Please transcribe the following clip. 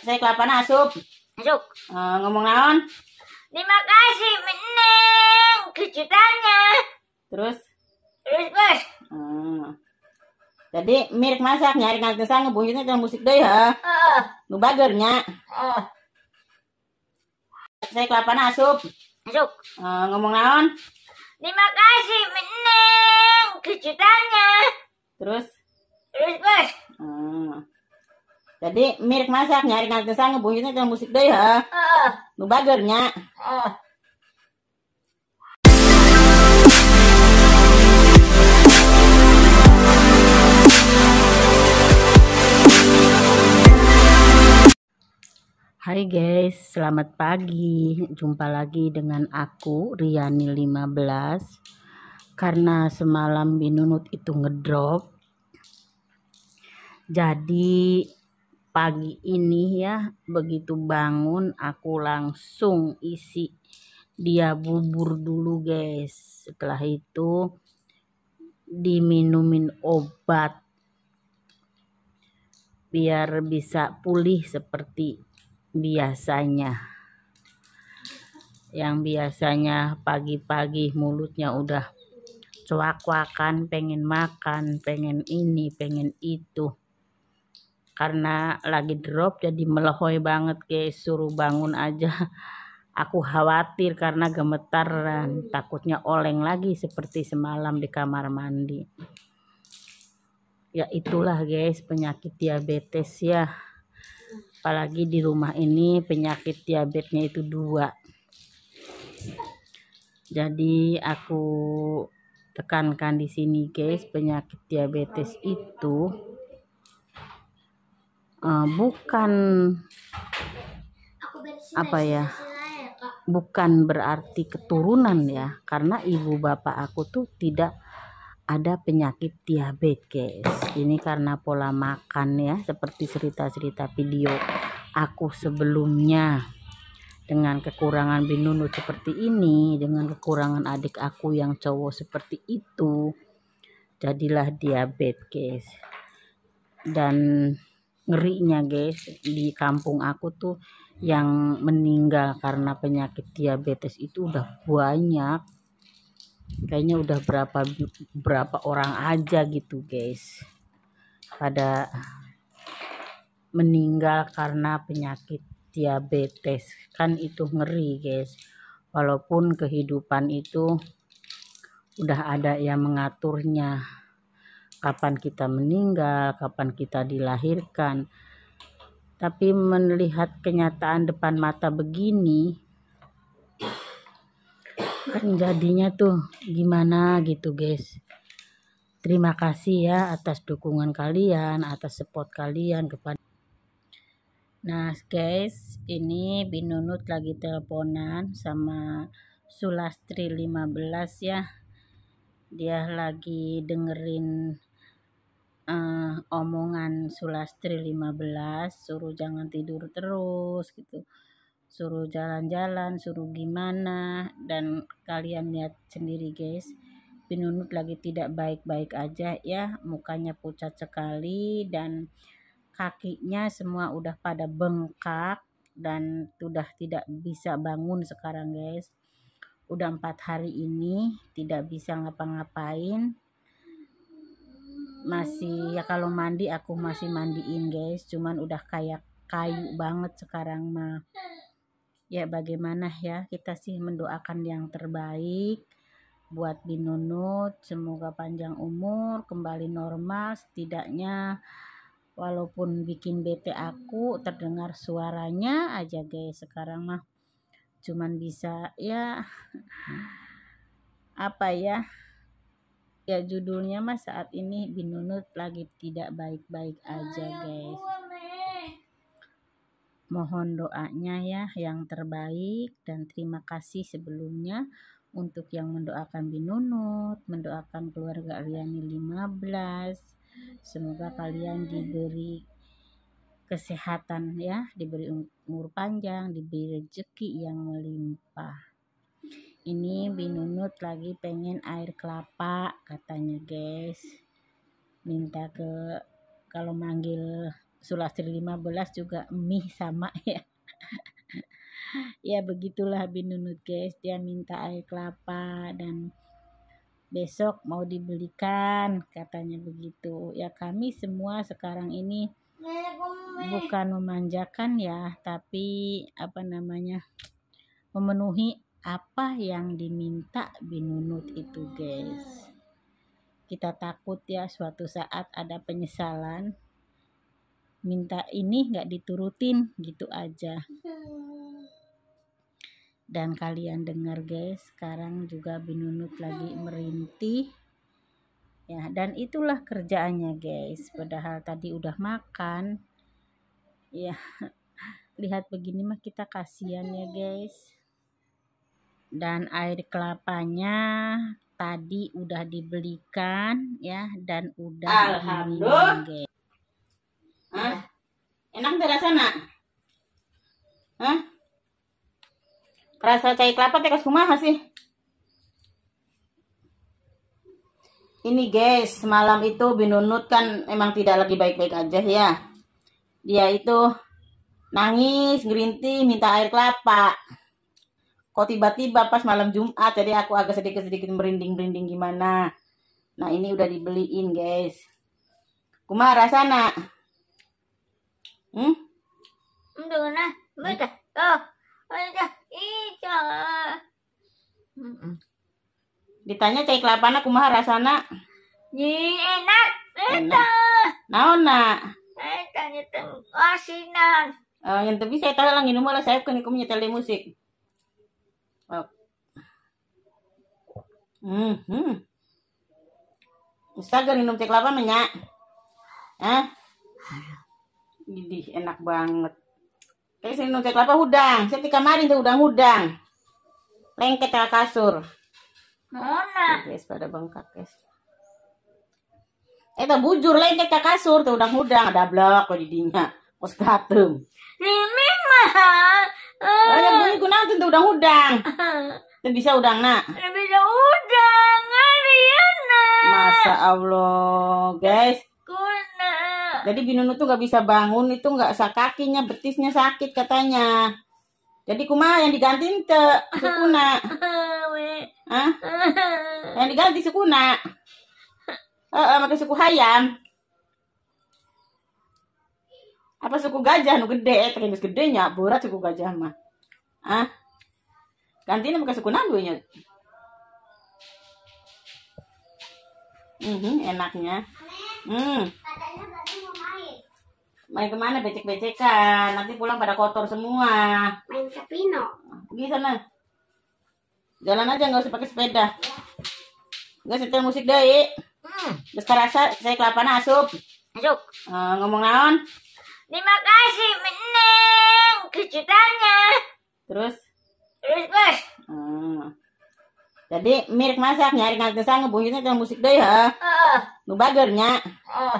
Saya kelapa asup. Asup. Uh, ngomong naon? Terima kasih meneng kejutannya. Terus? Terus bos. Eh, jadi mirip masak nyari kantin kesang ngebunjutnya dengan musik deh ha Uh. Bagernya. Uh. Saya kelapa asup. Asup. Uh, ngomong naon? Terima kasih meneng kejutannya. Terus? Terus bos. Uh jadi mirip masak nyari nanti sana bunyinya kayak musik deh ya uh. nu bagernya uh. Hai guys, selamat pagi. Jumpa lagi dengan aku Riani 15. Karena semalam Binunut itu ngedrop. Jadi pagi ini ya begitu bangun aku langsung isi dia bubur dulu guys setelah itu diminumin obat biar bisa pulih seperti biasanya yang biasanya pagi-pagi mulutnya udah cuak-cuakan pengen makan pengen ini pengen itu karena lagi drop jadi melehoi banget guys suruh bangun aja aku khawatir karena gemetaran takutnya oleng lagi seperti semalam di kamar mandi ya itulah guys penyakit diabetes ya apalagi di rumah ini penyakit diabetesnya itu dua jadi aku tekankan di sini guys penyakit diabetes itu uh, bukan apa ya, ya bukan berarti keturunan ya karena ibu bapak aku tuh tidak ada penyakit diabetes ini karena pola makan ya seperti cerita-cerita video aku sebelumnya dengan kekurangan binunu seperti ini dengan kekurangan adik aku yang cowok seperti itu jadilah diabetes dan ngerinya guys di kampung aku tuh yang meninggal karena penyakit diabetes itu udah banyak kayaknya udah berapa berapa orang aja gitu guys pada meninggal karena penyakit diabetes kan itu ngeri guys walaupun kehidupan itu udah ada yang mengaturnya kapan kita meninggal, kapan kita dilahirkan. Tapi melihat kenyataan depan mata begini kan jadinya tuh gimana gitu guys. Terima kasih ya atas dukungan kalian, atas support kalian kepada Nah guys, ini Binunut lagi teleponan sama Sulastri 15 ya. Dia lagi dengerin uh, omongan Sulastri 15 suruh jangan tidur terus gitu suruh jalan-jalan suruh gimana dan kalian lihat sendiri guys Pinunut lagi tidak baik-baik aja ya mukanya pucat sekali dan kakinya semua udah pada bengkak dan sudah tidak bisa bangun sekarang guys udah empat hari ini tidak bisa ngapa-ngapain masih ya kalau mandi aku masih mandiin guys cuman udah kayak kayu banget sekarang mah ya bagaimana ya kita sih mendoakan yang terbaik buat Binunut semoga panjang umur kembali normal setidaknya walaupun bikin bete aku terdengar suaranya aja guys sekarang mah cuman bisa ya apa ya ya judulnya mas saat ini binunut lagi tidak baik-baik aja guys mohon doanya ya yang terbaik dan terima kasih sebelumnya untuk yang mendoakan binunut mendoakan keluarga Aliani 15 semoga kalian diberi kesehatan ya diberi umur panjang diberi rezeki yang melimpah ini binunut lagi pengen air kelapa katanya guys minta ke kalau manggil sulastri 15 juga mie sama ya ya begitulah binunut guys dia minta air kelapa dan besok mau dibelikan katanya begitu ya kami semua sekarang ini bukan memanjakan ya tapi apa namanya memenuhi apa yang diminta Binunut itu guys kita takut ya suatu saat ada penyesalan minta ini nggak diturutin gitu aja dan kalian dengar guys sekarang juga Binunut lagi merintih ya dan itulah kerjaannya guys padahal tadi udah makan ya lihat begini mah kita kasihan ya guys dan air kelapanya tadi udah dibelikan ya dan udah alhamdulillah Hah? enak rasa nak? Hah? rasa cair kelapa teh kumaha sih ini guys malam itu binunut kan emang tidak lagi baik-baik aja ya dia itu nangis gerinti minta air kelapa kok oh, tiba-tiba pas malam Jumat jadi aku agak sedikit-sedikit merinding-merinding gimana nah ini udah dibeliin guys kumara nak. hmm nah betul hmm? oh itu iya. ditanya cai kelapa nak kumaha rasana Nih enak eta naon nak eta nyetel asinan oh eh, yang tapi saya tahu lagi nomor saya ikut kamu nyetel musik hmm bisa ka minum cek kelapa menya? Hah? Ini enak banget. Kayak sini minum cek lapa hudang. Saya tika kemarin tuh udang-udang, Lengket ke kasur. Mana? Guys, pada bengkak, guys. Eta eh, bujur lengket ke kasur tuh udang-udang Ada blok kok didinya. Kos gatem. ini mah. Ada bunyi kunang tuh udang-udang. Itu bisa udang nak? Itu bisa udang, Ariana. Masa Allah, guys. Kuna. Jadi Binunu tuh nggak bisa bangun, itu nggak kakinya, betisnya sakit katanya. Jadi kuma yang digantiin ke Sukuna. Hah? Yang diganti Sukuna. Eh, uh, uh, suku hayam. Apa suku gajah nu gede, terus gedenya berat suku gajah mah. Ah. Kantina makasukunan mm Hmm, enaknya. Hmm. Main kemana becek-becekan? Nanti pulang pada kotor semua. Main sepino. Pergi sana. Jalan aja nggak usah pakai sepeda. Nggak setel musik deh. Hmm. Terus rasa saya kelapa asup. Asup. Uh, ngomong naon? Terima kasih meneng kejutannya. Terus? Hmm. Jadi mirip masak nyari nggak kesang ngebunyutnya dengan musik deh ya. Uh. Nubagernya. Uh.